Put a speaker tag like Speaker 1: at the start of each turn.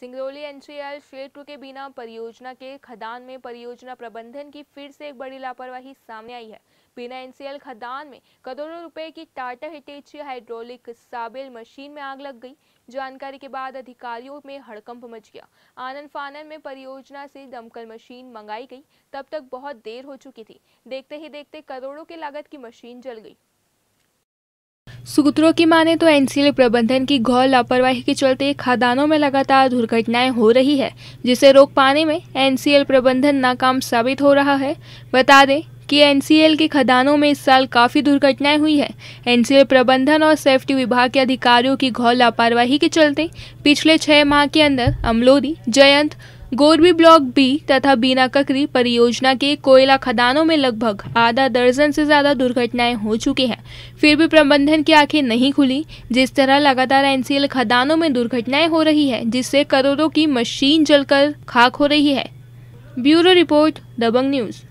Speaker 1: Singrauli NCL क्षेत्र के बिना परियोजना के खदान में परियोजना प्रबंधन की फिर से एक बड़ी लापरवाही सामने आई है बिना एनसीएल खदान में करोड़ों रुपए की Tata Hitachi hydraulic shovel machine में आग लग गई जानकारी के बाद अधिकारियों में हड़कंप मच गया आनंद फानन में परियोजना से दमकल मशीन मंगाई गई तब तक बहुत देर हो चुकी थी देखते ही देखते करोड़ों की लागत की मशीन जल गई सूत्रों की माने तो एनसीएल प्रबंधन की घोर लापरवाही के चलते खदानों में लगातार दुर्घटनाएं हो रही है जिसे रोक पाने में एनसीएल प्रबंधन नाकाम साबित हो रहा है बता दें कि एनसीएल के खदानों में इस साल काफ़ी दुर्घटनाएं हुई है एनसीएल प्रबंधन और सेफ्टी विभाग के अधिकारियों की घोर लापरवाही के चलते पिछले छः माह के अंदर अमलोदी जयंत गोरबी ब्लॉक बी तथा बीना ककरी परियोजना के कोयला खदानों में लगभग आधा दर्जन से ज्यादा दुर्घटनाएं हो चुकी हैं फिर भी प्रबंधन की आंखें नहीं खुली जिस तरह लगातार एनसीएल खदानों में दुर्घटनाएं हो रही है जिससे करोड़ों की मशीन जलकर खाक हो रही है ब्यूरो रिपोर्ट दबंग न्यूज़